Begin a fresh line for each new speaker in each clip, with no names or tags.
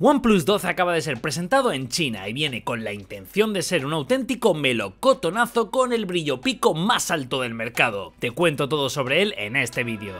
OnePlus 12 acaba de ser presentado en China y viene con la intención de ser un auténtico melocotonazo con el brillo pico más alto del mercado. Te cuento todo sobre él en este vídeo.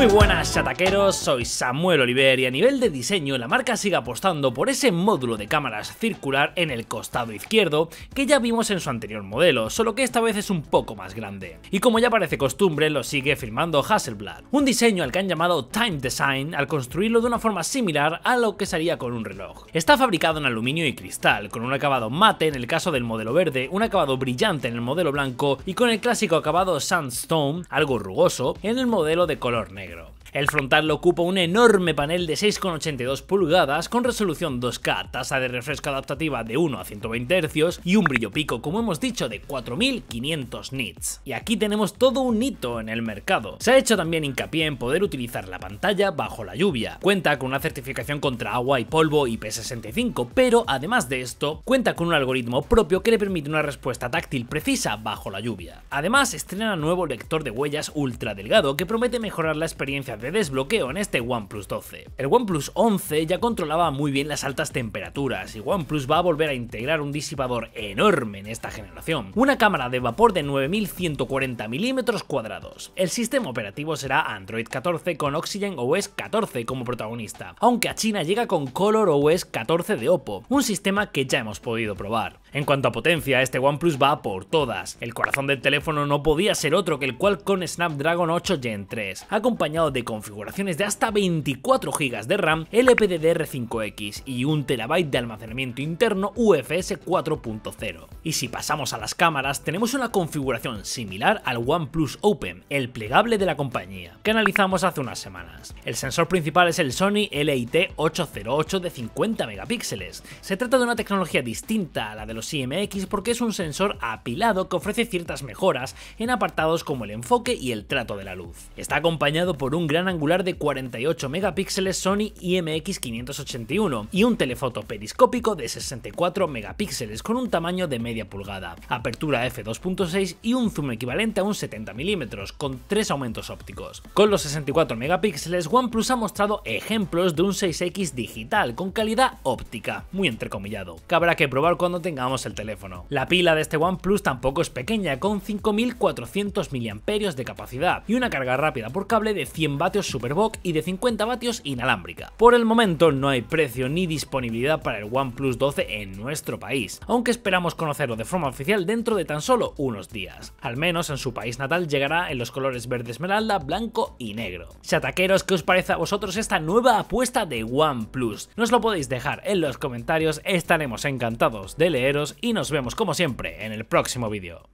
Muy buenas chataqueros, soy Samuel Oliver y a nivel de diseño la marca sigue apostando por ese módulo de cámaras circular en el costado izquierdo que ya vimos en su anterior modelo, solo que esta vez es un poco más grande. Y como ya parece costumbre lo sigue firmando Hasselblad, un diseño al que han llamado Time Design al construirlo de una forma similar a lo que se haría con un reloj. Está fabricado en aluminio y cristal, con un acabado mate en el caso del modelo verde, un acabado brillante en el modelo blanco y con el clásico acabado sandstone, algo rugoso, en el modelo de color negro. El frontal lo ocupa un enorme panel de 6,82 pulgadas con resolución 2K, tasa de refresco adaptativa de 1 a 120 Hz y un brillo pico, como hemos dicho, de 4500 nits. Y aquí tenemos todo un hito en el mercado. Se ha hecho también hincapié en poder utilizar la pantalla bajo la lluvia. Cuenta con una certificación contra agua y polvo IP65, pero además de esto, cuenta con un algoritmo propio que le permite una respuesta táctil precisa bajo la lluvia. Además, estrena nuevo lector de huellas ultra delgado que promete mejorar la experiencia experiencia de desbloqueo en este OnePlus 12. El OnePlus 11 ya controlaba muy bien las altas temperaturas y OnePlus va a volver a integrar un disipador enorme en esta generación. Una cámara de vapor de 9140 milímetros cuadrados. El sistema operativo será Android 14 con Oxygen OS 14 como protagonista, aunque a China llega con Color OS 14 de Oppo, un sistema que ya hemos podido probar. En cuanto a potencia, este OnePlus va por todas. El corazón del teléfono no podía ser otro que el Qualcomm Snapdragon 8 Gen 3, acompañado de configuraciones de hasta 24 GB de RAM, LPDDR5X y 1 TB de almacenamiento interno UFS 4.0. Y si pasamos a las cámaras, tenemos una configuración similar al OnePlus Open, el plegable de la compañía, que analizamos hace unas semanas. El sensor principal es el Sony LIT 808 de 50 megapíxeles. Se trata de una tecnología distinta a la de los IMX porque es un sensor apilado que ofrece ciertas mejoras en apartados como el enfoque y el trato de la luz. Está acompañado por un gran angular de 48 megapíxeles Sony IMX581 y un telefoto periscópico de 64 megapíxeles con un tamaño de media pulgada, apertura f2.6 y un zoom equivalente a un 70 mm con tres aumentos ópticos. Con los 64 megapíxeles, OnePlus ha mostrado ejemplos de un 6X digital con calidad óptica, muy entrecomillado, que habrá que probar cuando tenga el teléfono. La pila de este OnePlus tampoco es pequeña, con 5400 mAh de capacidad y una carga rápida por cable de 100 vatios SuperVOOC y de 50 vatios inalámbrica. Por el momento no hay precio ni disponibilidad para el OnePlus 12 en nuestro país, aunque esperamos conocerlo de forma oficial dentro de tan solo unos días. Al menos en su país natal llegará en los colores verde esmeralda, blanco y negro. Chataqueros, ¿qué os parece a vosotros esta nueva apuesta de OnePlus? Nos lo podéis dejar en los comentarios, estaremos encantados de leeros y nos vemos como siempre en el próximo vídeo.